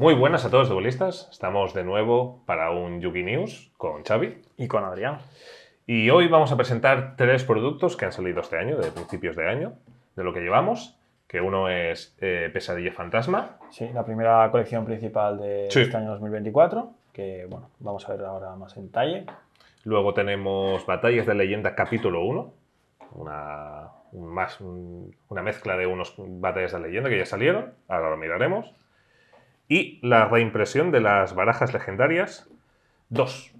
Muy buenas a todos, duelistas. Estamos de nuevo para un Yuki News con Xavi. Y con Adrián. Y hoy vamos a presentar tres productos que han salido este año, de principios de año, de lo que llevamos. Que uno es eh, Pesadilla Fantasma. Sí, la primera colección principal de este año 2024, que bueno, vamos a ver ahora más en detalle. Luego tenemos Batallas de Leyenda Capítulo 1, una, una mezcla de unos batallas de leyenda que ya salieron, ahora lo miraremos. Y la reimpresión de las barajas legendarias 2.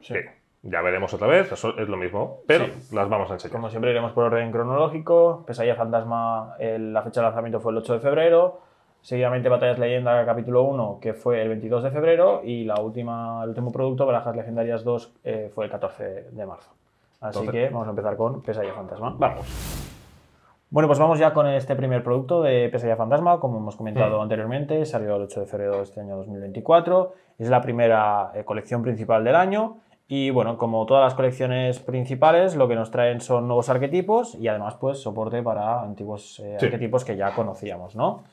Sí. ya veremos otra vez, eso es lo mismo, pero las vamos a enseñar. Como siempre iremos por orden cronológico. Pesadilla Fantasma, la fecha de lanzamiento fue el 8 de febrero. Seguidamente Batallas Leyenda capítulo 1, que fue el 22 de febrero. Y la última, el último producto, Barajas Legendarias 2, eh, fue el 14 de marzo. Así que vamos a empezar con Pesadilla Fantasma. Vamos. Bueno, pues vamos ya con este primer producto de Pesadilla Fantasma, como hemos comentado mm. anteriormente, salió el 8 de febrero de este año 2024, es la primera eh, colección principal del año y bueno, como todas las colecciones principales, lo que nos traen son nuevos arquetipos y además pues soporte para antiguos eh, arquetipos que ya conocíamos, ¿no?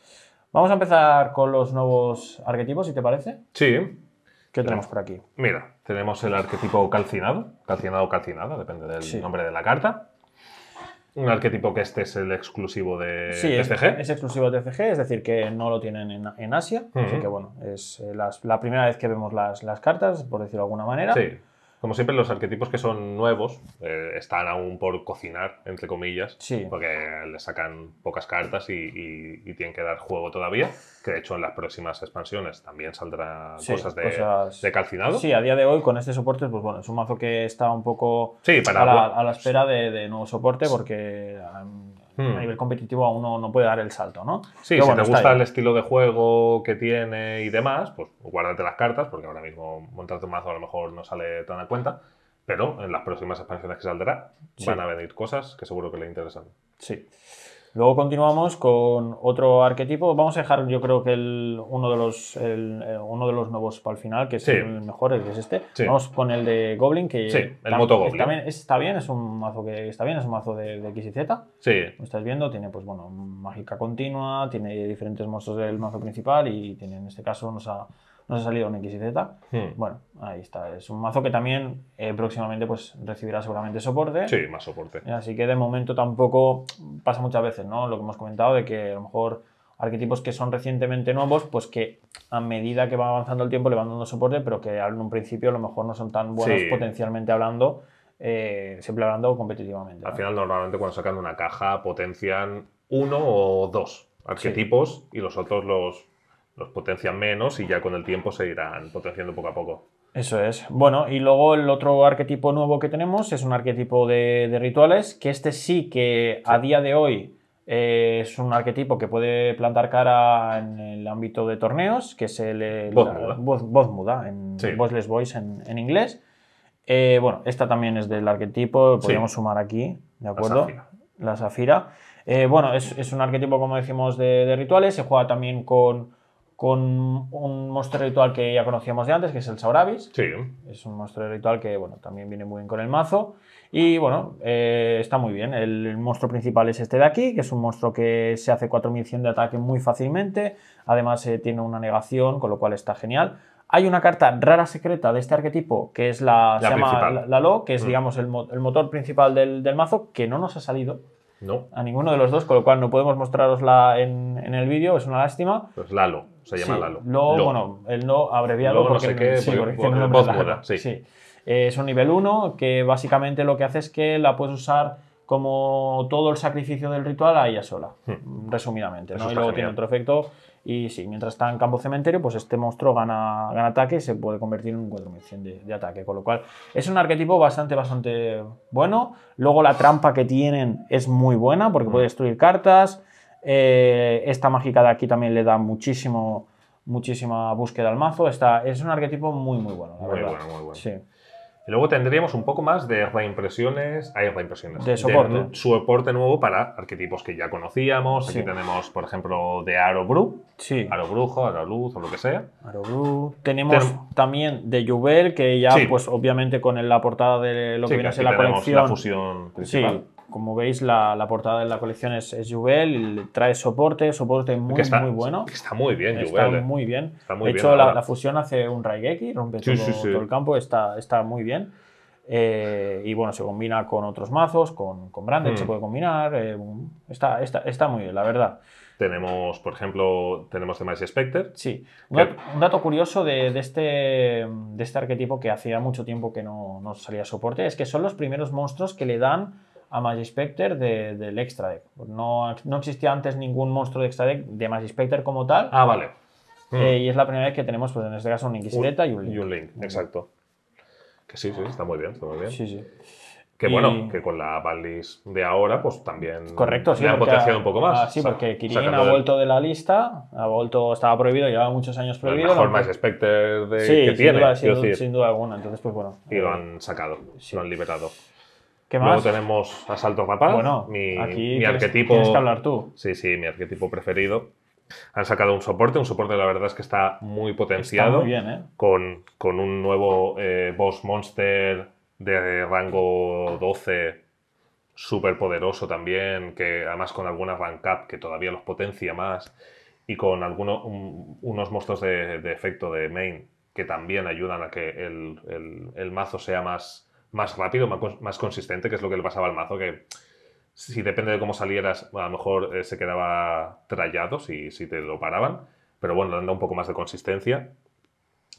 Vamos a empezar con los nuevos arquetipos, si te parece. Sí. ¿Qué tenemos por aquí? Mira, tenemos el arquetipo calcinado, calcinado o calcinada, depende del nombre de la carta. Un arquetipo que este es el exclusivo de sí, Es, exclusivo de TCG, es decir, que no lo tienen en, Asia. Así que bueno, es eh, la primera vez que vemos las, las cartas, por decirlo de alguna manera. Sí. Como siempre, los arquetipos que son nuevos eh, están aún por cocinar, entre comillas, porque le sacan pocas cartas y, tienen que dar juego todavía, que de hecho en las próximas expansiones también saldrán cosas, de, calcinado. Sí, a día de hoy con este soporte, pues bueno, es un mazo que está un poco sí, para, a, la, espera de, de nuevo soporte, porque a hmm. nivel competitivo aún no, no, puede dar el salto, ¿no? Sí, si te gusta el estilo de juego que tiene y demás, pues guárdate las cartas, porque ahora mismo montarte un mazo a lo mejor no sale tan a cuenta. Pero en las próximas expansiones que saldrá van a venir cosas que seguro que le interesan. Sí. Luego continuamos con otro arquetipo. Vamos a dejar, yo creo que el, uno, de los, eh, uno de los nuevos para el final, que es el mejor, que es este. Vamos con el de Goblin, que también, Está, bien, es un mazo que está bien, es un mazo de, X y Z. Sí. Lo estás viendo, tiene pues bueno, mágica continua, tiene diferentes monstruos del mazo principal y tiene en este caso nos ha se ha salido un y z hmm. Bueno, ahí está. Es un mazo que también eh, próximamente pues, recibirá seguramente soporte. Sí, más soporte. Así que de momento tampoco pasa muchas veces, ¿no? Lo que hemos comentado de que a lo mejor arquetipos que son recientemente nuevos, pues que a medida que va avanzando el tiempo le van dando soporte, pero que en un principio a lo mejor no son tan buenos potencialmente hablando, eh, siempre hablando competitivamente. Al final, normalmente cuando sacan una caja potencian uno o dos arquetipos y los otros los los potencian menos y ya con el tiempo se irán potenciando poco a poco. Eso es. Bueno, y luego el otro arquetipo nuevo que tenemos es un arquetipo de, rituales, que este sí que a día de hoy eh, es un arquetipo que puede plantar cara en el ámbito de torneos, que es el, voz, muda. Voz, en Voiceless Voice en, inglés. Eh, bueno, esta también es del arquetipo, podríamos sumar aquí, ¿de acuerdo? La Zafira. Eh, bueno, es, un arquetipo, como decimos, de rituales, se juega también con con un monstruo ritual que ya conocíamos de antes, que es el Sauravis, Sí. Es un monstruo ritual que, bueno, también viene muy bien con el mazo. Y, bueno, eh, está muy bien. El, monstruo principal es este de aquí, que es un monstruo que se hace 4100 de ataque muy fácilmente. Además, eh, tiene una negación, con lo cual está genial. Hay una carta rara secreta de este arquetipo, que es la, llama la, Lo, que es, mm. digamos, el, motor principal del mazo, que no nos ha salido no. A ninguno de los dos, con lo cual no podemos mostrarosla en, en el vídeo, es una lástima. Pues Lalo, se llama Lalo. bueno, el no abreviado porque eh, es un nivel 1 que básicamente lo que hace es que la puedes usar como todo el sacrificio del ritual a ella sola, hmm. resumidamente. ¿no? Y luego tiene otro efecto y sí, mientras está en campo cementerio, pues este monstruo gana, gana ataque y se puede convertir en un 4100 de, ataque. Con lo cual es un arquetipo bastante, bastante bueno. Luego la trampa que tienen es muy buena porque mm. puede destruir cartas. Eh, esta mágica de aquí también le da muchísimo, muchísima búsqueda al mazo. Está, es un arquetipo muy, muy bueno. muy bueno, muy bueno luego tendríamos un poco más de reimpresiones, hay reimpresiones. De soporte. De soporte nuevo para arquetipos que ya conocíamos. Aquí tenemos, por ejemplo, de Aro Bru. Sí. Aro Brujo, Aro Luz o lo que sea. Aro Tenemos también de Jubel, que ya, pues obviamente con la portada de lo que viene a la colección. la fusión principal como veis, la, portada de la colección es, Jubel. trae soporte, soporte muy, muy bueno. Está muy bien, Está eh. muy bien. Está de hecho, la, fusión hace un Raigeki, rompe todo, el campo, está, está muy bien. Eh, y bueno, se combina con otros mazos, con, con se hmm. puede combinar. Eh, está, está, muy bien, la verdad. Tenemos, por ejemplo, tenemos de Mice Specter. Sí. Un, dato, curioso de, este, de este arquetipo que hacía mucho tiempo que no, no salía soporte es que son los primeros monstruos que le dan a Magispecter de, del extra deck. No, existía antes ningún monstruo de extra deck de Magispecter como tal. Ah, vale. Eh, hmm. y es la primera vez que tenemos, pues en este caso, un Inquisireta y un Link. Y un Link, exacto. Que sí, sí, está muy bien, está muy bien. Sí, sí. Que bueno, que con la Valis de ahora, pues también Correcto, sí, le han potenciado un poco más. Ah, sí, porque Kirin ha vuelto de... la lista, ha vuelto, estaba prohibido, llevaba muchos años prohibido. El mejor de de... sí, que sin tiene. Duda, sin, alguna, entonces pues bueno. Y lo eh, han sacado, lo han liberado. ¿Qué más? Luego tenemos Asalto Rapaz, bueno, mi, aquí mi arquetipo. Tienes que hablar tú. Sí, sí, mi arquetipo preferido. Han sacado un soporte, un soporte la verdad es que está muy potenciado. muy bien, ¿eh? con, con, un nuevo eh, boss monster de rango 12, súper poderoso también, que además con alguna rank up que todavía los potencia más, y con algunos unos monstruos de, efecto de main que también ayudan a que el mazo sea más más rápido, más, consistente, que es lo que le pasaba al mazo, que si depende de cómo salieras, a lo mejor eh, se quedaba trallado si, si, te lo paraban, pero bueno, le un poco más de consistencia.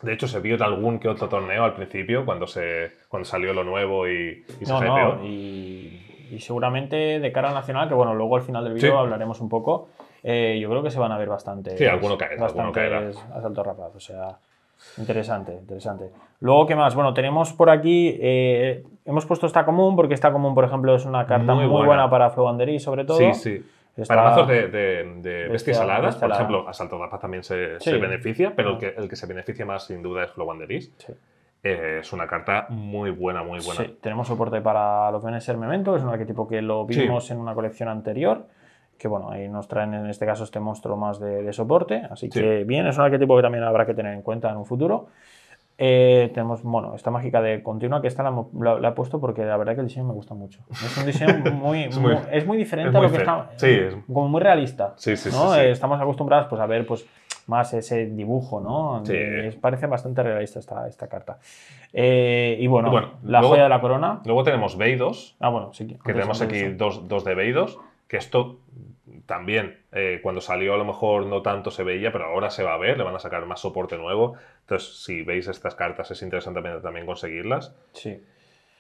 De hecho, se vio en algún que otro torneo al principio, cuando, se, cuando salió lo nuevo y, y y, seguramente de cara nacional, que bueno, luego al final del vídeo hablaremos un poco, eh, yo creo que se van a ver bastante. Sí, alguno caerá, alguno caerá. rapaz, o sea... Interesante, interesante. Luego, ¿qué más? Bueno, tenemos por aquí, eh, hemos puesto esta común, porque esta común, por ejemplo, es una carta muy, buena. para para Flowandery, sobre todo. Sí, sí. para mazos de, de bestias saladas por ejemplo, Asalto de la también se, beneficia, pero el, ah. que, el que se beneficia más sin duda es Flowanderis. Sí. Eh, es una carta muy buena, muy buena. Sí, tenemos soporte para los bienes Memento, es un arquetipo que lo vimos en una colección anterior que bueno, ahí nos traen en este caso este monstruo más de, soporte, así que bien, es un arquetipo que también habrá que tener en cuenta en un futuro. Eh, tenemos, bueno, esta mágica de continua que esta la, he puesto porque la verdad que el diseño me gusta mucho. Es un diseño muy, es, muy, diferente a lo que está sí, eh, es, como muy realista. Sí, sí, ¿no? Eh, estamos acostumbrados pues, a ver pues, más ese dibujo, ¿no? es parece bastante realista esta, esta carta. y bueno, la joya de la corona. Luego tenemos veidos Ah, bueno, sí. Que tenemos aquí dos, dos de veidos que esto también eh, cuando salió a lo mejor no tanto se veía, pero ahora se va a ver, le van a sacar más soporte nuevo. Entonces, si veis estas cartas, es interesante también conseguirlas. Sí.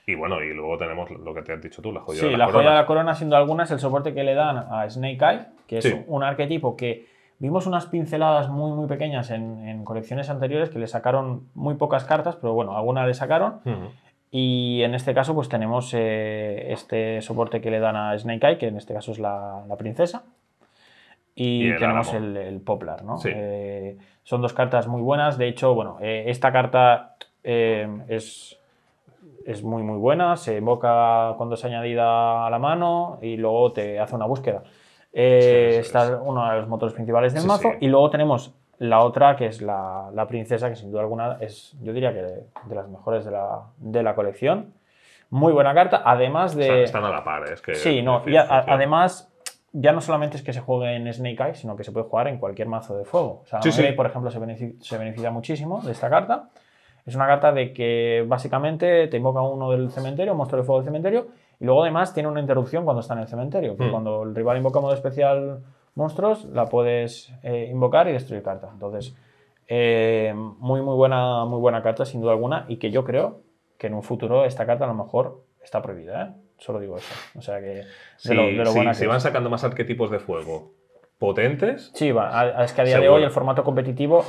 Y bueno, y luego tenemos lo que te has dicho tú, la joya de la, corona. Sí, la joya de la corona, siendo alguna, es el soporte que le dan a Snake Eye, que es un arquetipo que vimos unas pinceladas muy, muy pequeñas en, colecciones anteriores que le sacaron muy pocas cartas, pero bueno, alguna le sacaron. Y en este caso, pues tenemos eh, este soporte que le dan a Snake Eye, que en este caso es la, princesa. Y, tenemos el, Poplar, eh, son dos cartas muy buenas. De hecho, bueno, eh, esta carta es, es muy, muy buena. Se invoca cuando es añadida a la mano y luego te hace una búsqueda. está uno de los motores principales del mazo. Y luego tenemos la otra, que es la, princesa, que sin duda alguna es, yo diría que de, las mejores de la, colección. Muy buena carta, además de... Están, a la par, ¿eh? es que... Sí, no, y además ya no solamente es que se juegue en Snake Eye, sino que se puede jugar en cualquier mazo de fuego. O sea, sí, por ejemplo, se beneficia, muchísimo de esta carta. Es una carta de que básicamente te invoca uno del cementerio, un monstruo de fuego del cementerio, y luego además tiene una interrupción cuando está en el cementerio. Hmm. Cuando el rival invoca modo especial monstruos, la puedes eh, invocar y destruir carta. Entonces, eh, muy, muy buena, muy buena carta, sin duda alguna, y que yo creo que en un futuro esta carta a lo mejor está prohibida. ¿eh? Solo digo eso. O sea que. De lo, se van sacando más arquetipos de fuego potentes. Sí, es que a día de hoy el formato competitivo,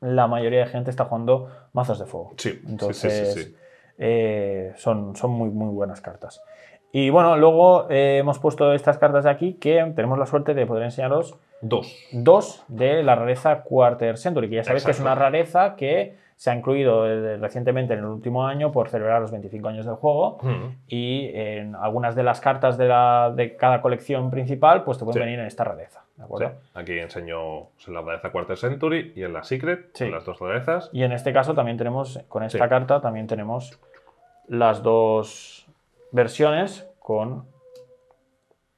la mayoría de gente está jugando mazos de fuego. Sí, entonces. Sí, son, son muy, muy buenas cartas. Y bueno, luego eh, hemos puesto estas cartas de aquí que tenemos la suerte de poder enseñaros dos. Dos de la rareza Quarter Century, que ya sabéis que es una rareza que se ha incluido eh, recientemente en el último año por celebrar los 25 años del juego mm. y en algunas de las cartas de, la, de cada colección principal pues te pueden venir en esta rareza. Aquí enseño pues, la rareza Quarter Century y en la Secret, las dos rarezas. Y en este caso también tenemos, con esta carta también tenemos las dos versiones con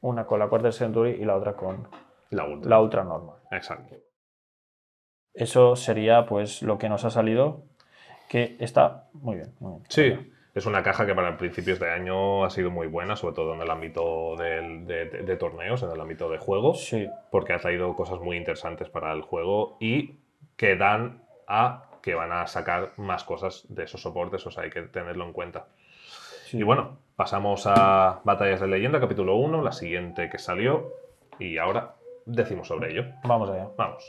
una con la Quarter Century y la otra con la Ultra, Normal. Exacto. Eso sería pues lo que nos ha salido, que está muy bien. Sí, es una caja que para principios de año ha sido muy buena, sobre todo en el ámbito de, torneos, en el ámbito de juegos, sí. porque ha traído cosas muy interesantes para el juego y que dan a que van a sacar más cosas de esos soportes, o sea, hay que tenerlo en cuenta. Y bueno, pasamos a Batallas de Leyenda, capítulo 1, la siguiente que salió. Y ahora decimos sobre ello. Vamos allá. Vamos.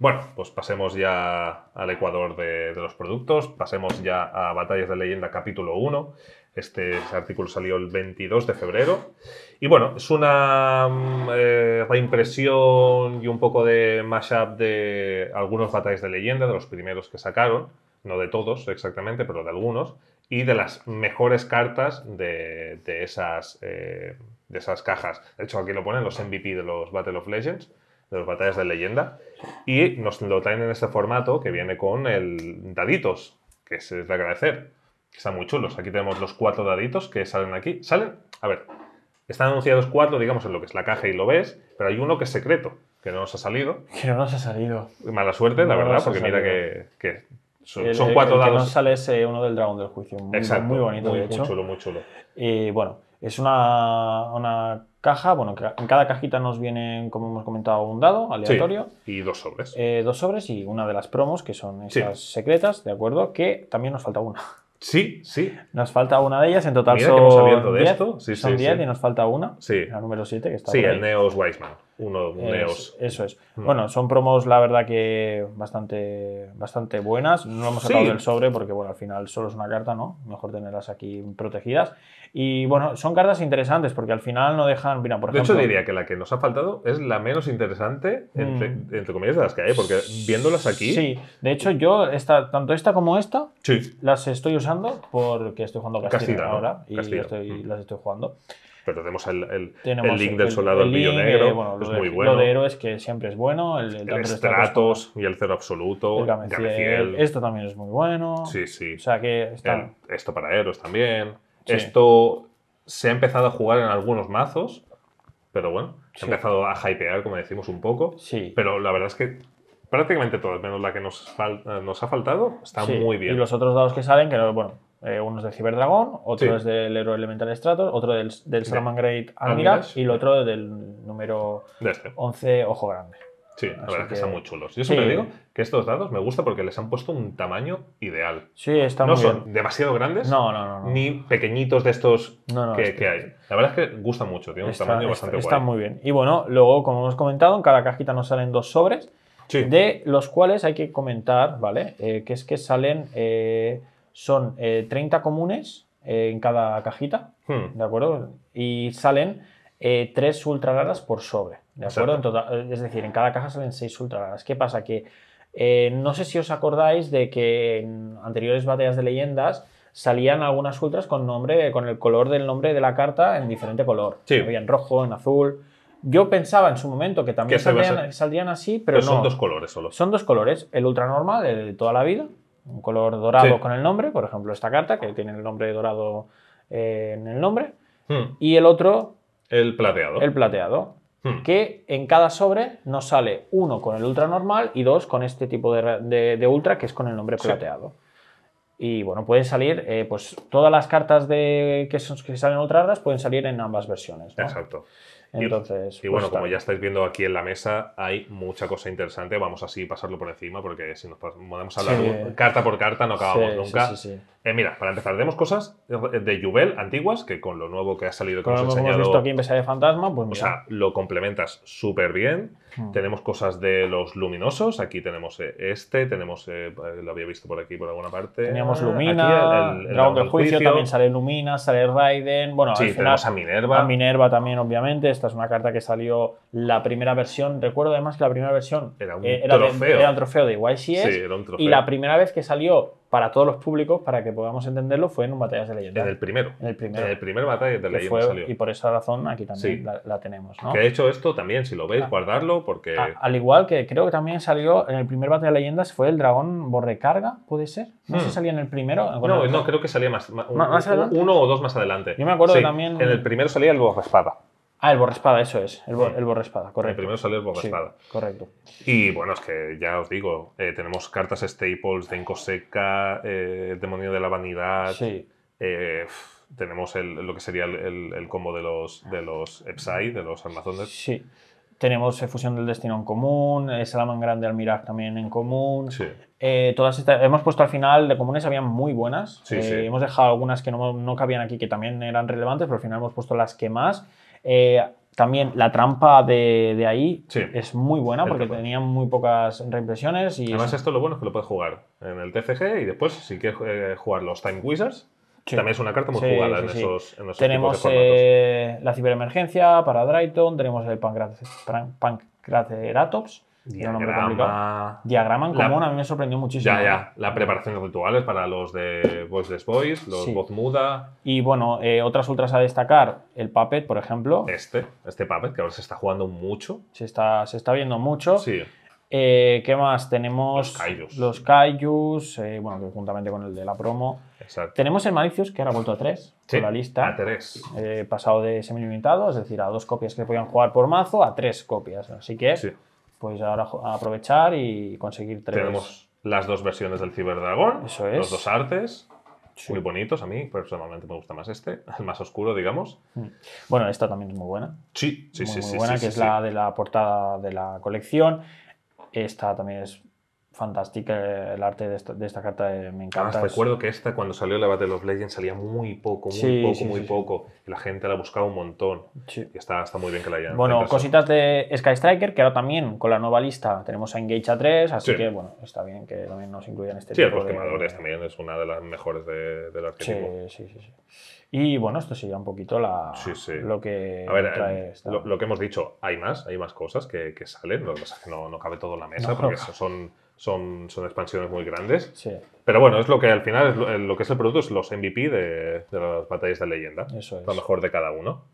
Bueno, pues pasemos ya al Ecuador de, los productos, pasemos ya a Batallas de Leyenda capítulo 1. Este artículo salió el 22 de febrero. Y bueno, es una mm, eh, reimpresión y un poco de mashup de algunos Batallas de Leyenda, de los primeros que sacaron, no de todos exactamente, pero de algunos y de las mejores cartas de, de esas, eh, de esas cajas. De hecho, aquí lo ponen los MVP de los Battle of Legends, de los batallas de leyenda, y nos lo traen en este formato que viene con el daditos, que es de agradecer. están muy chulos. Aquí tenemos los cuatro daditos que salen aquí. Salen, a ver, están anunciados cuatro, digamos, en lo que es la caja y lo ves, pero hay uno que es secreto, que no nos ha salido. Que no nos ha salido. Mala suerte, la verdad, porque mira que, que son, cuatro dados. que nos sale ese eh, uno del dragón del juicio. Muy, muy bonito, muy, de hecho. Muy chulo, muy chulo. Y bueno, es una, caja. Bueno, en cada cajita nos vienen, como hemos comentado, un dado aleatorio. y dos sobres. Eh, dos sobres y una de las promos, que son esas secretas, ¿de acuerdo? Que también nos falta una. Sí, sí. Nos falta una de ellas, en total son 10 sí, sí, y nos falta una, la número 7 que está Sí, el Neos Wiseman uno, eso es. Mm. Bueno, son promos, la verdad, que bastante, bastante buenas. No hemos sacado el sobre porque, bueno, al final solo es una carta, ¿no? Mejor tenerlas aquí protegidas. Y, bueno, son cartas interesantes porque al final no dejan... Mira, por de hecho, diría que la que nos ha faltado es la menos interesante, mm. entre, comillas, de las que hay, porque viéndolas aquí... Sí, de hecho, yo, esta, tanto esta como esta, las estoy usando porque estoy jugando Castilla, ahora y mm. las estoy jugando pero tenemos el, link del soldado millonero, negro, eh, es muy bueno. Lo de héroes que siempre es bueno. El, el Stratos y el Cero Absoluto. Esto también es muy bueno. Sí, sí. O sea que esto para héroes también. Esto se ha empezado a jugar en algunos mazos, pero bueno, se ha empezado a hypear, como decimos, un poco. Sí. Pero la verdad es que prácticamente todas, menos la que nos, nos ha faltado, está muy bien. Y los otros dados que salen, que no, bueno, eh, uno es de Ciberdragón, otro es del Hero elemental Stratos, otro del, del Great Admiral y el otro del número 11 este. Ojo Grande. Sí, la verdad es que, están muy chulos. Yo siempre digo que estos dados me gustan porque les han puesto un tamaño ideal. Sí, están no muy son demasiado grandes, no, no, no, no, ni pequeñitos de estos que, hay. La verdad es que gustan mucho, tienen un tamaño bastante bueno. Están muy bien. Y bueno, luego, como hemos comentado, en cada cajita nos salen dos sobres, de los cuales hay que comentar, ¿vale? Eh, que es que salen eh, son 30 eh, comunes eh, en cada cajita, hmm. ¿de acuerdo? Y salen 3 eh, ultra raras por sobre, ¿de acuerdo? es decir, en cada caja salen 6 ultra raras. ¿Qué pasa? Que no sé si os acordáis de que en anteriores batallas de leyendas salían algunas ultras con nombre, con el color del nombre de la carta en diferente color. Había en rojo, en azul. Yo pensaba en su momento que también saldrían, así, pero, no. Son dos colores solo. Son dos colores, el ultra de toda la vida, un color dorado con el nombre, por ejemplo esta carta que tiene el nombre dorado eh, en el nombre, hmm. y el otro... El plateado. El plateado. Hmm. Que en cada sobre nos sale uno con el ultra normal y dos con este tipo de, de, ultra que es con el nombre plateado. Y bueno, pueden salir, eh, pues todas las cartas de, que, son, que salen ultra raras pueden salir en ambas versiones. Exacto y, pues bueno, como ya estáis viendo aquí en la mesa, hay mucha cosa interesante. Vamos así pasarlo por encima, porque si nos podemos hablar carta por carta no acabamos nunca. Eh, mira, para empezar, tenemos cosas de Jubel antiguas, que con lo nuevo que ha salido que nos Hemos visto aquí en Besa de Fantasma, pues O sea, lo complementas súper bien. Hmm. Tenemos cosas de los luminosos. Aquí tenemos eh, este, tenemos. Eh, lo había visto por aquí, por alguna parte. Teníamos Lumina, del juicio, también sale Lumina, sale Raiden. Bueno, al final, tenemos a Minerva. A Minerva también, obviamente. Esta es una carta que salió la primera versión. Recuerdo además que la primera versión era un, eh, trofeo. De, era un trofeo. de YCS. Y la primera vez que salió para todos los públicos, para que podamos entenderlo, fue en un Batallas de leyendas En el primero. el primer Batallas de leyendas salió. Y por esa razón aquí también la, tenemos. Que he hecho esto también, si lo veis, ah. guardarlo porque... Ah, al igual que creo que también salió en el primer Batalla de Leyendas fue el dragón Borrecarga, ¿puede ser? No sé si hmm. salía en el primero. No, no, creo que salía más, adelante? uno o dos más adelante. Yo me acuerdo también... En el primero salía el espada Ah, el borrespada, eso es. El, borrespada, correcto. El primero sale el borrespada. correcto. Y bueno, es que ya os digo, eh, tenemos cartas staples, de Seca, eh, el demonio de la vanidad. Sí. Eh, tenemos lo que sería el, combo de los, de los Epsai, de los Armazones. Sí. Tenemos Fusión del Destino en común, Salaman Grande Mirage también en común. Sí. todas estas, hemos puesto al final, de comunes habían muy buenas. Sí, Hemos dejado algunas que no, no cabían aquí, que también eran relevantes, pero al final hemos puesto las que más. Eh, también la trampa de, ahí es muy buena porque tenía muy pocas reimpresiones. Y Además, esto lo bueno es que lo puedes jugar en el TCG y después, si quieres eh, jugar los Time Wizards, también es una carta muy jugada en esos, Tenemos eh, la ciberemergencia para Drayton, tenemos el Pancraceratops. Diagrama. Diagrama en común a mí me sorprendió muchísimo. Ya, ya. ¿eh? La preparación de rituales para los de Voiceless Voice, los Voz Muda. Y bueno, eh, otras ultras a destacar, el Puppet, por ejemplo. Este, este Puppet, que ahora se está jugando mucho. Se está, se está viendo mucho. Sí. Eh, ¿Qué más? Tenemos los Kaijus, bueno, juntamente con el de la promo. Exacto. Tenemos el Malicious, que ahora ha vuelto a 3 sí, la lista. A 3. pasado de semi-limitado, es decir, a dos copias que podían jugar por mazo, a tres copias. Así que. Sí pues ahora aprovechar y conseguir tres. Tenemos las dos versiones del Ciberdragón, los dos artes. Muy bonitos, a mí personalmente me gusta más este, el más oscuro, digamos. Mm. Bueno, esta también es muy buena. Sí, sí, muy, sí. Muy buena, que es la de la portada de la colección. Esta también es fantástica eh, el arte de esta, carta, eh, me encanta. Además, recuerdo que esta cuando salió la Battle of Legends salía muy poco, muy poco, muy poco. la gente la buscaba un montón. Y está, está, muy bien que la hayan. Bueno, cositas de Sky Striker, que ahora también con la nueva lista tenemos a Engage A3, así que bueno, está bien que también nos incluyan este tipo Sí, los quemadores también es una de las mejores del arquetipo. sí, sí. sí. Y bueno, esto sería un poquito la, lo que trae eh, Lo, que hemos dicho, hay más, hay más cosas que, salen, lo que pasa no, cabe todo en la mesa, porque son son, son expansiones muy grandes. Pero bueno, es lo que al final, es lo, eh, que es el producto es los MVP de, de las batallas de leyenda. Eso es. Lo mejor de cada uno.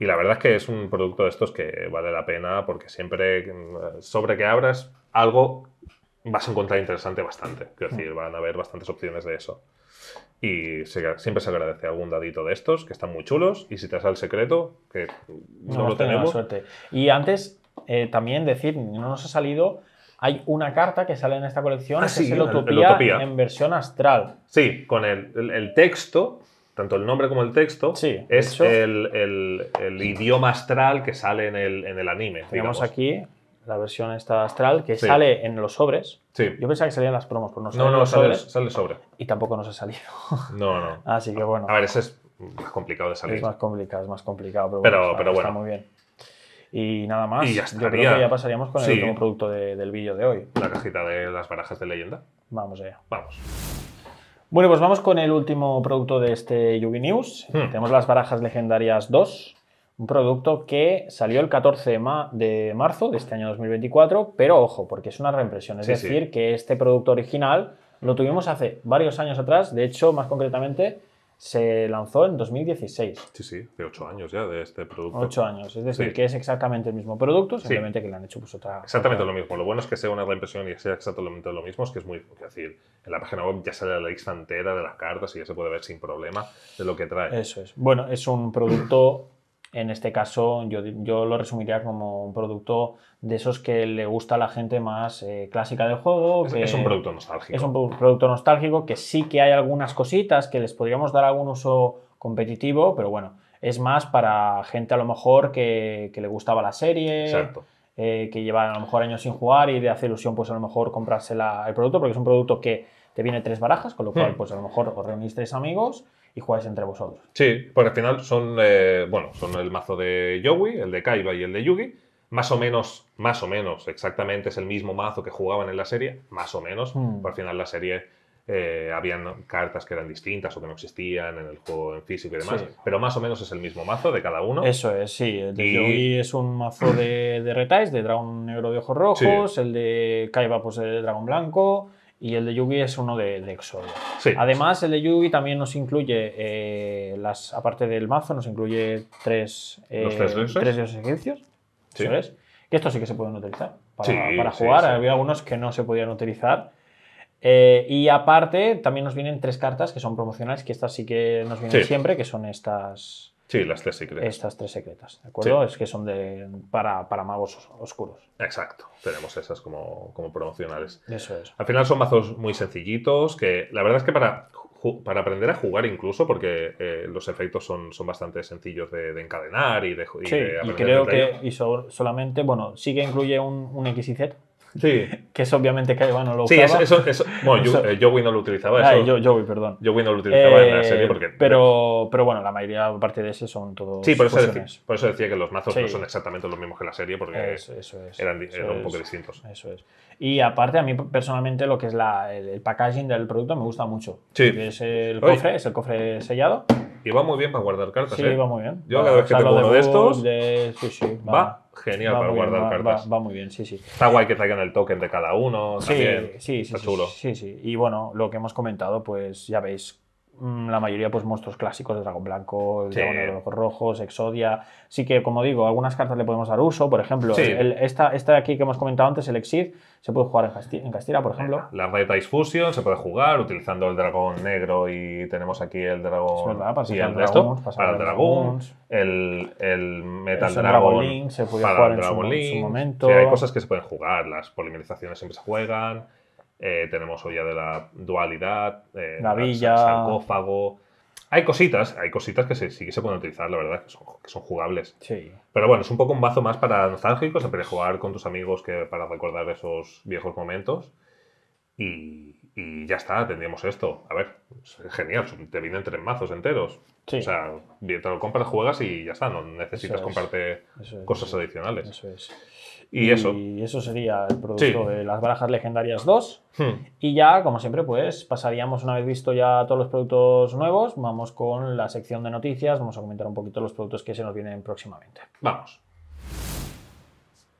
Y la verdad es que es un producto de estos que vale la pena porque siempre eh, sobre que abras algo vas a encontrar interesante bastante. Es decir, mm. van a haber bastantes opciones de eso. Y siempre se agradece algún dadito de estos que están muy chulos. Y si te sale el secreto, que no, lo tenemos. Y antes eh, también decir, no nos ha salido hay una carta que sale en esta colección, ah, que es el Utopía, en versión astral. Sí, con el, el, texto, tanto el nombre como el texto, es el, idioma astral que sale en el, en anime. Tenemos digamos. aquí la versión esta astral que sale en los sobres. Yo pensaba que salían las promos, pero no, no, no sale, sobres. sale sobre. Y tampoco nos ha salido. No, no. Así que bueno. A ver, ese es más complicado de salir. Es más complicado, es más complicado, pero, está muy bien. Y nada más. ya Yo creo que ya pasaríamos con el último producto del vídeo de hoy. La cajita de las barajas de leyenda. Vamos allá. Vamos. Bueno, pues vamos con el último producto de este Yugi News. Hmm. Tenemos las barajas legendarias 2. Un producto que salió el 14 de, marzo de este año 2024, pero ojo, porque es una reimpresión. Es decir, que este producto original lo tuvimos hace varios años atrás, de hecho, más concretamente, se lanzó en 2016. Sí, sí, de 8 años ya de este producto. 8 años, es decir, que es exactamente el mismo producto, simplemente que le han hecho pues otra... Exactamente lo mismo, lo bueno es que sea una reimpresión y sea exactamente lo mismo, es que es muy... Es decir, en la página web ya sale la lista entera de las cartas y ya se puede ver sin problema de lo que trae. Eso es. Bueno, es un producto en este caso yo, lo resumiría como un producto de esos que le gusta a la gente más eh, clásica del juego. Es, un producto nostálgico. Es un producto nostálgico que sí que hay algunas cositas que les podríamos dar algún uso competitivo, pero bueno, es más para gente a lo mejor que, le gustaba la serie. Eh, que lleva a lo mejor años sin jugar y le hace ilusión pues a lo mejor comprarse el producto porque es un producto que te viene tres barajas, con lo cual hmm. pues a lo mejor os reunís tres amigos y jugáis entre vosotros. Sí, pues al final son, eh, bueno, son el mazo de Yowie, el de Kaiba y el de Yugi. Más o menos, más o menos, exactamente es el mismo mazo que jugaban en la serie, más o menos. Hmm. al final la serie eh, habían cartas que eran distintas o que no existían en el juego en físico y demás, pero más o menos es el mismo mazo de cada uno. Eso es, sí. El de es un mazo de, de de dragón negro de ojos rojos, el de Kaiba pues de dragón blanco, y el de Yugi es uno de, de Exodia. Además, el de Yugi también nos incluye, eh, las, aparte del mazo, nos incluye tres, eh, tres, Que estos sí que se pueden utilizar para, jugar. Había algunos que no se podían utilizar. Eh, y aparte, también nos vienen tres cartas que son promocionales, que estas sí que nos vienen siempre, que son estas Sí, las tres secretas. Estas tres secretas, ¿de acuerdo? Es que son de, para, magos oscuros. Exacto, tenemos esas como, como promocionales. Eso es. Al final son mazos muy sencillitos, que la verdad es que para, para aprender a jugar incluso, porque eh, los efectos son, son bastante sencillos de, encadenar y de... Y sí, y creo que y solamente, bueno, sí que incluye un, un X y Z, Sí. que es obviamente que no lo usaba. Sí, eso, eso, yo, eh, Joey no lo utilizaba. Ah, eso, yo, Joey, perdón. Joey no lo utilizaba en la eh, serie porque... Pero, pero bueno, la mayoría, parte de ese, son todos Sí, por eso, decía que los mazos no son exactamente los mismos que la serie porque eran, eran un poco distintos. Eso es. Y aparte, a mí personalmente lo que es el, packaging del producto me gusta mucho. Sí. Es el cofre, es el cofre sellado y va muy bien para guardar cartas, sí, ¿eh? va muy bien. Yo cada vez que tengo uno de, estos, Sí, sí, va, genial para guardar cartas. Va, muy bien, sí, sí. Está guay que traigan el token de cada uno, sí, Sí, sí, Está chulo. Sí, sí. Y bueno, lo que hemos comentado, pues ya veis, Mm, la mayoría pues monstruos clásicos de dragón blanco, el dragón de rojos, exodia. Sí que, como digo, algunas cartas le podemos dar uso. Por ejemplo, esta, esta de aquí que hemos comentado antes, el Exid, se puede jugar en, Castilla, por ejemplo. La Red Ice Fusion se puede jugar utilizando el dragón negro y tenemos aquí el dragón... Es verdad, para y el para el dragón, el, el, Metal el Dragon, Link, se puede jugar en su, momento. hay cosas que se pueden jugar, las polimerizaciones siempre se juegan... Eh, tenemos olla de la dualidad, eh, la villa. sarcófago. Hay cositas, hay cositas que sí que se pueden utilizar, la verdad, que son, jugables. Pero bueno, es un poco un mazo más para nostálgicos, para jugar con tus amigos que para recordar esos viejos momentos. Y, ya está, tendríamos esto. A ver, genial, te vienen tres mazos enteros. O sea, te lo compras, juegas y ya está, no necesitas comprarte cosas adicionales. Eso es. Y, eso. Y eso sería el producto de las barajas legendarias 2. Hmm. Y ya, como siempre, pues pasaríamos, una vez visto ya todos los productos nuevos, vamos con la sección de noticias, vamos a comentar un poquito los productos que se nos vienen próximamente. Vamos.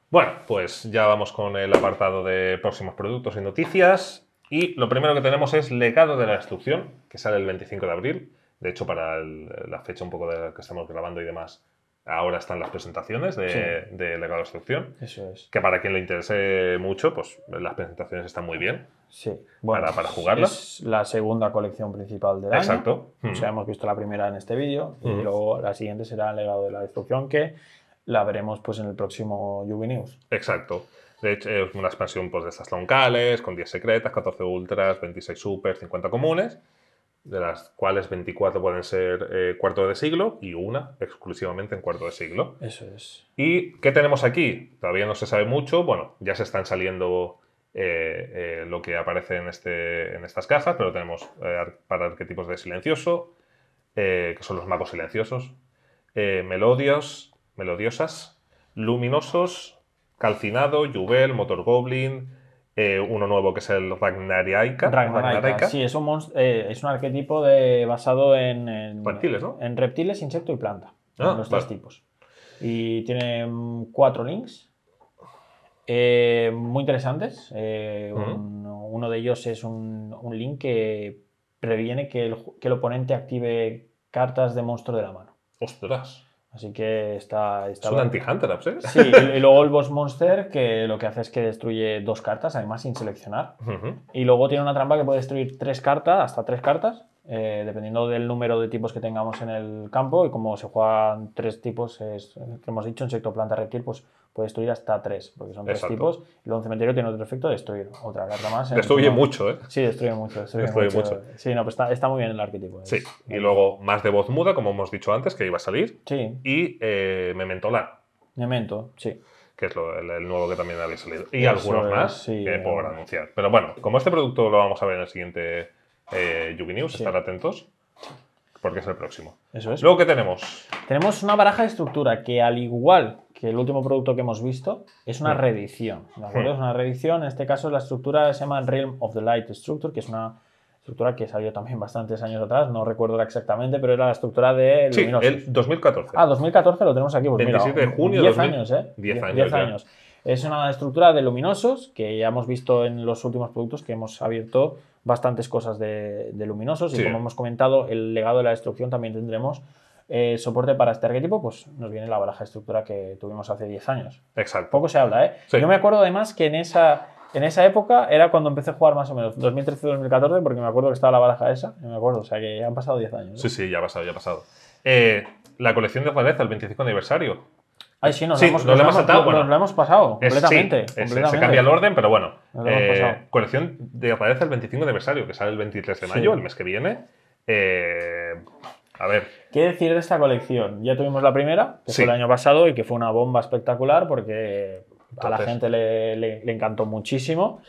Bueno, pues ya vamos con el apartado de próximos productos y noticias. Y lo primero que tenemos es Legado de la Destrucción, que sale el 25 de abril. De hecho, para la fecha un poco de la que estamos grabando y demás, Ahora están las presentaciones de, Legado de la Destrucción, Eso es. Que para quien le interese mucho, pues las presentaciones están muy bien. Sí. Bueno, para, para jugarlas. Es la segunda colección principal del Exacto. año. Exacto. O sea, hemos visto la primera en este vídeo y luego la siguiente será legado de la destrucción que la veremos pues en el próximo Yubi News. Exacto. De hecho, es una expansión pues, de estas troncales, con 10 secretas, 14 ultras, 26 supers, 50 comunes de las cuales 24 pueden ser eh, cuarto de siglo y una exclusivamente en cuarto de siglo. Eso es. ¿Y qué tenemos aquí? Todavía no se sabe mucho. Bueno, ya se están saliendo eh, eh, lo que aparece en, este, en estas cajas, pero tenemos para arquetipos de silencioso, que son los magos silenciosos, melodios, melodiosas, luminosos, calcinado, jubel, motor goblin, eh, uno nuevo que es el Ragnarica Sí, es un, eh, es un arquetipo de, basado en, Reptiles, insecto y planta. Ah, los tres tipos. Y tiene mm, cuatro links. Eh, muy interesantes. uno de ellos es un, link que previene que el, que el, oponente active cartas de monstruo de la mano. ¡Ostras! Así que está... está es un anti-Hunter, ¿eh? Sí, y, luego el Boss Monster, que lo que hace es que destruye dos cartas, además sin seleccionar. Y luego tiene una trampa que puede destruir tres cartas, hasta tres cartas, eh, dependiendo del número de tipos que tengamos en el campo. Y como se juegan tres tipos, es, que hemos dicho, insecto, planta, reptil, pues puede destruir hasta tres, porque son tres tipos. Y luego cementerio tiene otro efecto, destruir. Otra carta más. ¿eh? Destruye mucho, ¿eh? Sí, destruye mucho. Destruye, mucho. Sí, está, muy bien el arquetipo. Sí. Y luego más de voz muda, como hemos dicho antes, que iba a salir. Sí. Y eh, Memento La. Memento, sí. Que es el, nuevo que también había salido. Y algunos más que eh. por anunciar. Pero bueno, como este producto lo vamos a ver en el siguiente eh, News, estar atentos porque es el próximo. Eso es. Luego, ¿qué tenemos? Tenemos una baraja de estructura que, al igual que el último producto que hemos visto es una reedición, una reedición, en este caso la estructura se llama Realm of the Light Structure, que es una estructura que salió también bastantes años atrás, no recuerdo exactamente, pero era la estructura de Sí, 2014. Ah, 2014 lo tenemos aquí, pues 27 de junio 10 años, ¿eh? 10 años. Es una estructura de luminosos que ya hemos visto en los últimos productos que hemos abierto bastantes cosas de, luminosos y como hemos comentado, el legado de la destrucción también tendremos eh, soporte para este arquetipo, pues nos viene la baraja estructura que tuvimos hace 10 años. Exacto. Poco se habla, ¿eh? Yo me acuerdo además que en esa, en esa época era cuando empecé a jugar más o menos, 2013-2014, porque me acuerdo que estaba la baraja esa, me acuerdo, o sea que ya han pasado 10 años. ¿eh? Sí, sí, ya ha pasado, ya ha pasado. Eh, la colección de Juarez el 25 aniversario. Ay, sí, nos, hemos, bueno, lo hemos pasado completamente. se cambia el orden, pero bueno. colección de aparece el 25 aniversario, que sale el 23 de mayo, el mes que viene. Eh, a ver. ¿Qué decir de esta colección? Ya tuvimos la primera, que fue el año pasado y que fue una bomba espectacular porque a la gente le, encantó muchísimo.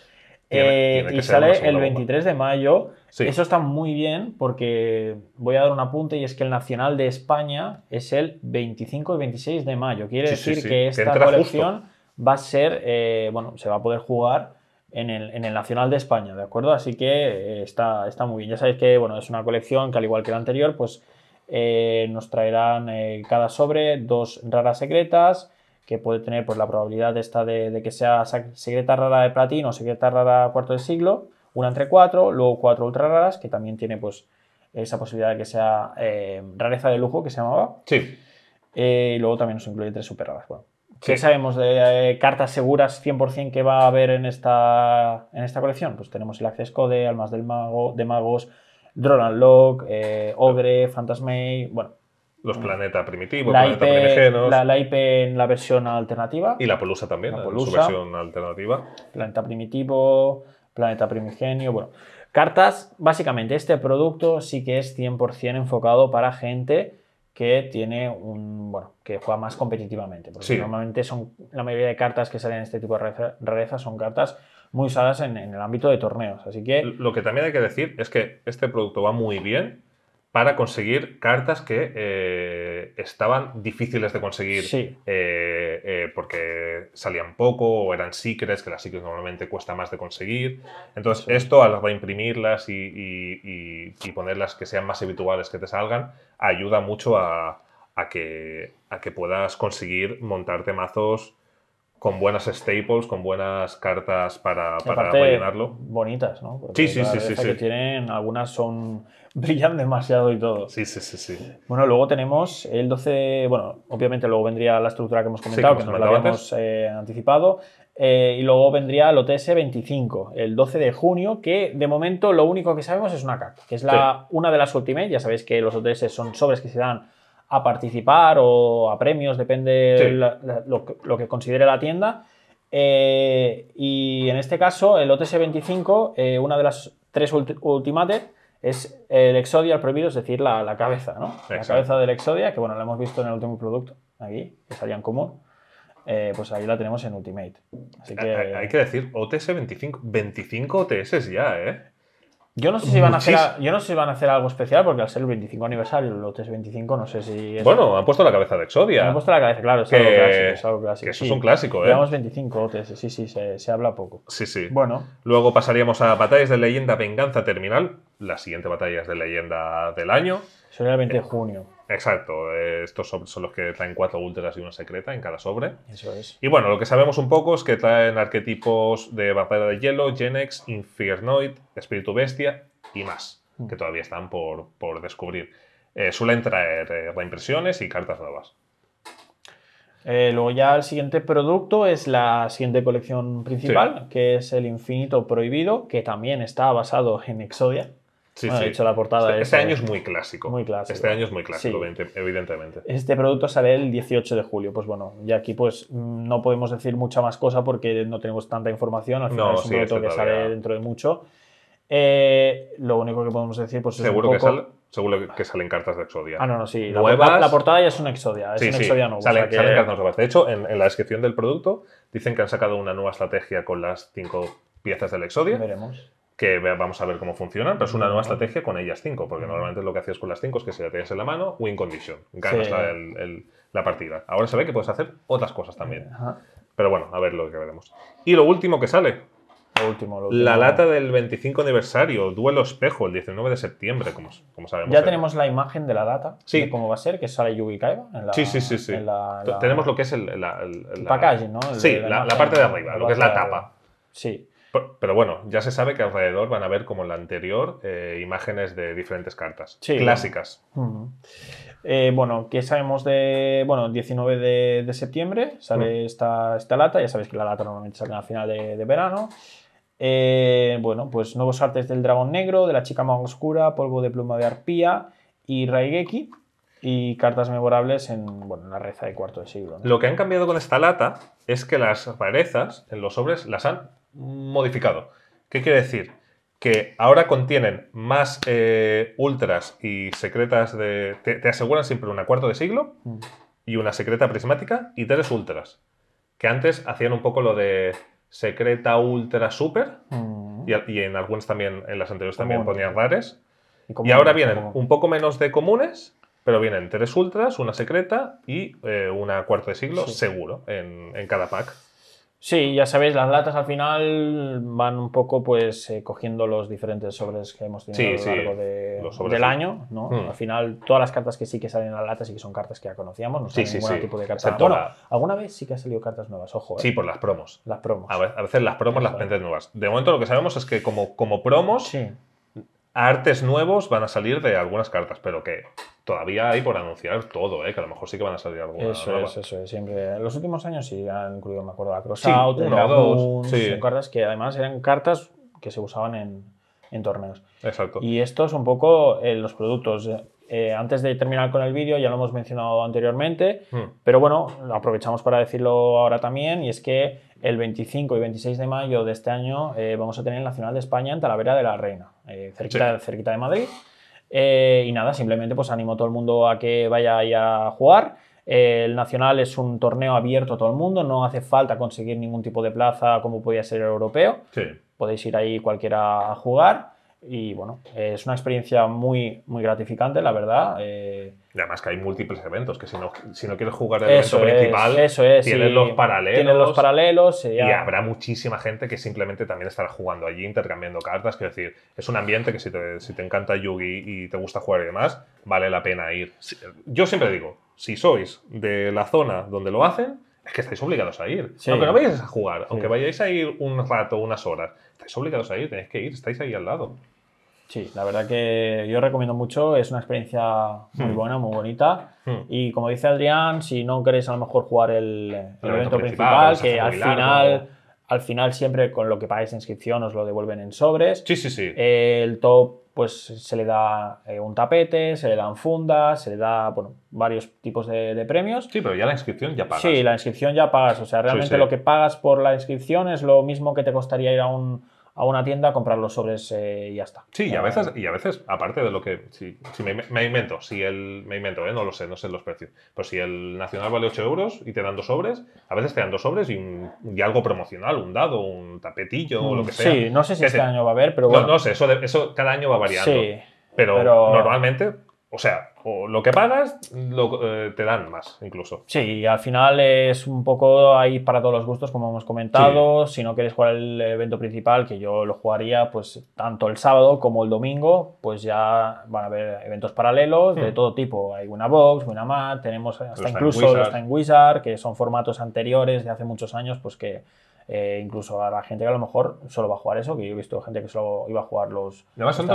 Eh, y sale el 23 de mayo. Eso está muy bien porque voy a dar un apunte y es que el Nacional de España es el 25 y 26 de mayo. Quiere decir que esta colección va a ser, eh, bueno, se va a poder jugar en el, Nacional de España, ¿de acuerdo? Así que eh, está, está muy bien. Ya sabéis que, bueno, es una colección que al igual que la anterior, pues eh, nos traerán eh, cada sobre dos raras secretas, que puede tener pues, la probabilidad esta de, que sea secreta rara de platino, o secreta rara cuarto de siglo, una entre cuatro, luego cuatro ultra raras, que también tiene pues esa posibilidad de que sea eh, rareza de lujo, que se llamaba. Sí. y luego también nos incluye tres super raras. ¿Qué sabemos de cartas seguras 100% que va a haber en esta, en esta colección? Pues tenemos el Access Code, Almas del Mago, de Magos, Drone eh, Ogre, Fantasmay, bueno. Los Planeta Primitivo, la Planeta La, en la versión alternativa. Y la Polusa también, su versión alternativa. Planeta Primitivo, Planeta Primigenio, bueno. Cartas, básicamente, este producto sí que es 100% enfocado para gente que tiene un. Bueno, que juega más competitivamente. Porque normalmente son. La mayoría de cartas que salen en este tipo de rarezas son cartas muy usadas en, el ámbito de torneos. Así que... Lo que también hay que decir es que este producto va muy bien para conseguir cartas que eh, estaban difíciles de conseguir eh, eh, porque salían poco o eran secrets, que las secrets normalmente cuesta más de conseguir. Entonces, esto al reimprimirlas y, y, y, y, ponerlas que sean más habituales que te salgan, ayuda mucho a, a, que, a que puedas conseguir montarte mazos con buenas staples, con buenas cartas para, para Bonitas, ¿no? sí, sí, sí, que tienen, algunas son brillan demasiado y todo. Sí, sí, sí, sí. Bueno, luego tenemos el 12, bueno, obviamente luego vendría la estructura que hemos comentado, que, no la habíamos eh, anticipado, eh, y luego vendría el OTS 25, el 12 de junio, que de momento lo único que sabemos es una carta, que es la, una de las ultimate, ya sabéis que los OTS son sobres que se dan a participar o a premios, depende de lo, que considere la tienda. Eh, y en este caso, el OTS-25, e eh, una de las tres ultimate, es el Exodia prohibido, es decir, la, cabeza, ¿no? La cabeza del Exodia, que bueno, la hemos visto en el último producto, aquí, que salía en común. Eh, pues ahí la tenemos en Ultimate. Así que, hay, hay, que decir, OTS 25, 25 OTS ya, ¿eh? Yo no, sé si van a hacer, yo no sé van a hacer algo especial, porque al ser el 25 aniversario, el OTS 25, no sé si. bueno, han puesto la cabeza de Exodia. Han puesto la cabeza, claro, es algo clásico. Es eso es un clásico, ¿eh? Llevamos 25 sí, sí, se, se, habla poco. Sí, sí. Bueno. Luego pasaríamos a Batallas de Leyenda Venganza Terminal. Las siguientes batallas de leyenda del año. Son el 20 de eh, junio. Exacto, eh, estos son los que traen cuatro ultras y una secreta en cada sobre. Eso es. Y bueno, lo que sabemos un poco es que traen arquetipos de Batalla de Hielo, Genex, Infiernoid, Espíritu Bestia y más, mm. que todavía están por, descubrir. Eh, suelen traer reimpresiones y cartas nuevas. luego ya el siguiente producto es la siguiente colección principal, que es el Infinito Prohibido, que también está basado en Exodia. Sí, sí. la portada este, este año es muy clásico. Este año es muy clásico, evidentemente. Este producto sale el 18 de julio. Pues bueno, y aquí pues mm, no podemos decir mucha más cosa porque no tenemos tanta información. Al final es un producto este que sale dentro de mucho. Eh, lo único que podemos decir, pues seguro es que sale, seguro que salen cartas de Exodia. Ah, no, no, sí. La, portada ya es un Exodia, es un Exodia nuevo. que... cartas De hecho, en, en, la descripción del producto dicen que han sacado una nueva estrategia con las cinco piezas del Exodia. Veremos que vamos a ver cómo funcionan, pero es una nueva estrategia con ellas cinco, porque normalmente lo que hacías con las cinco es que si la tenías en la mano, win condition, ganas la, la, partida. Ahora se ve que puedes hacer otras cosas también. Eh, pero bueno, a ver lo que veremos. Y lo último que sale. último, La lata del 25 aniversario, duelo espejo, el 19 de septiembre, como, como sabemos. Ya tenemos la imagen de la lata, sí. de cómo va a ser, que sale Yugi Kaiba. En sí, sí, sí. sí. tenemos lo que es el, el packaging, ¿no? sí, la, parte de arriba, lo que es la tapa. Sí. Pero bueno, ya se sabe que alrededor van a ver, como en la anterior, eh, imágenes de diferentes cartas clásicas. Eh, bueno. ¿qué sabemos de. Bueno, el 19 de, septiembre sale esta, lata. Ya sabéis que la lata normalmente sale a final de, verano. Eh, bueno, pues nuevos artes del dragón negro, de la chica más oscura, polvo de pluma de arpía y Raigeki. Y cartas memorables en, bueno, la reza de cuarto de siglo. Lo que han cambiado con esta lata es que las rarezas en los sobres las han modificado. ¿Qué quiere decir? Que ahora contienen más eh, ultras y secretas de. Te, aseguran siempre una cuarto de siglo mm. y una secreta prismática y tres ultras. Que antes hacían un poco lo de secreta, ultra, super. Mm. Y, en algunas también, en las anteriores también ponían rares. Y, ahora vienen un poco menos de comunes, pero vienen tres ultras, una secreta y eh, una cuarto de siglo seguro en, en cada pack. Sí, ya sabéis, las latas al final van un poco pues eh, cogiendo los diferentes sobres que hemos tenido a lo largo del año, ¿no? Hmm. Al final, todas las cartas que sí que salen a las latas sí que son cartas que ya conocíamos, no salen ningún tipo de carta. Bueno, alguna vez sí que han salido cartas nuevas, ojo. ¿eh? Sí, por las promos. Las promos. A, veces las promos las pentes nuevas. De momento lo que sabemos es que como, como promos, artes nuevos van a salir de algunas cartas, pero que todavía hay por anunciar todo, ¿eh? que a lo mejor sí que van a salir algunas. Eso es, eso Siempre. En los últimos años sí han incluido, me acuerdo, la Crossout, uno, cartas que además eran cartas que se usaban en, torneos. Exacto. Y esto es un poco eh, los productos. Eh, antes de terminar con el vídeo, ya lo hemos mencionado anteriormente, hmm. pero bueno, aprovechamos para decirlo ahora también, y es que el 25 y 26 de mayo de este año eh, vamos a tener el Nacional de España en Talavera de la Reina, cerquita, cerquita de Madrid. Eh, y nada, simplemente pues animo a todo el mundo a que vaya ahí a jugar. Eh, el Nacional es un torneo abierto a todo el mundo, no hace falta conseguir ningún tipo de plaza como podía ser el europeo. Podéis ir ahí cualquiera a jugar y bueno, es una experiencia muy, muy gratificante, la verdad. Eh, y además que hay múltiples eventos, que si no, si no quieres jugar el eso evento principal, tienes, los paralelos, los paralelos. Y, habrá muchísima gente que simplemente también estará jugando allí, intercambiando cartas. Quiero decir, es un ambiente que si te, si te encanta Yugi y te gusta jugar y demás, vale la pena ir. Yo siempre digo, si sois de la zona donde lo hacen, es que estáis obligados a ir. Aunque no vayáis a jugar, aunque vayáis a ir un rato, unas horas, estáis obligados a ir, tenéis que ir, estáis ahí al lado. Sí, la verdad que yo recomiendo mucho, es una experiencia muy hmm. buena, muy bonita. Hmm. Y como dice Adrián, si no queréis a lo mejor jugar el, evento, principal, que al final, al final siempre con lo que pagáis de inscripción os lo devuelven en sobres. Sí, sí, sí. el top pues se le da eh, un tapete, se le dan fundas, se le da bueno, varios tipos de, premios. Sí, pero ya la inscripción ya pagas. Sí, la inscripción ya pagas. O sea, realmente lo que pagas por la inscripción es lo mismo que te costaría ir a un a una tienda, a comprar los sobres eh, y ya está. Sí, y a, veces, y a veces, aparte de lo que. Si, me, invento, si el. Me invento, eh, no lo sé, no sé los precios. Pues si el Nacional vale 8 euros y te dan dos sobres, a veces te dan dos sobres y, algo promocional, un dado, un tapetillo o lo que mm, sea. Sí, no sé si este año va a haber, pero bueno. No, sé, eso, cada año va variando. Sí. pero, normalmente o sea, lo que pagas eh, te dan más, incluso. Sí, al final es un poco ahí para todos los gustos, como hemos comentado. Si no quieres jugar el evento principal, que yo lo jugaría pues tanto el sábado como el domingo, pues ya van a haber eventos paralelos de hmm. todo tipo. Hay una Mat, tenemos hasta incluso los Time Wizard, que son formatos anteriores de hace muchos años, pues que eh, incluso a la gente que a lo mejor solo va a jugar eso, que yo he visto gente que solo iba a jugar los. Además, son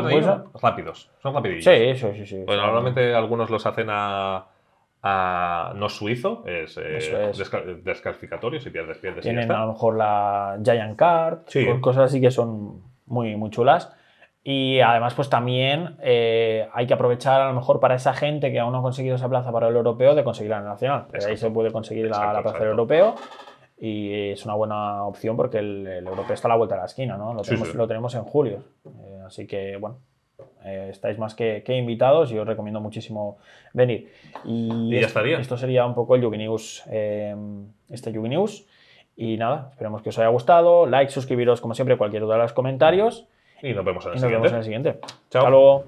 rápidos, son rapidillos. Sí, eso, sí, sí. Pues normalmente algunos los hacen a. no suizo, es, eh, descalificatorio, si pierdes, pierdes. Tienen a lo mejor la Giant Card, cosas así que son muy, muy chulas. Y además, pues también eh, hay que aprovechar a lo mejor para esa gente que aún no ha conseguido esa plaza para el europeo de conseguir la nacional. Pues ahí se puede conseguir la, plaza del europeo y es una buena opción porque el, europeo está a la vuelta de la esquina, ¿no? Lo tenemos, en julio. Eh, así que, bueno, eh, estáis más que, invitados y os recomiendo muchísimo venir. Y, ya estaría. Esto, sería un poco el Yugi News, em, este Yugi News. Y nada, esperemos que os haya gustado. Like, suscribiros, como siempre, cualquier duda en los comentarios. Y nos vemos en el, siguiente. Vemos en el siguiente. Chao.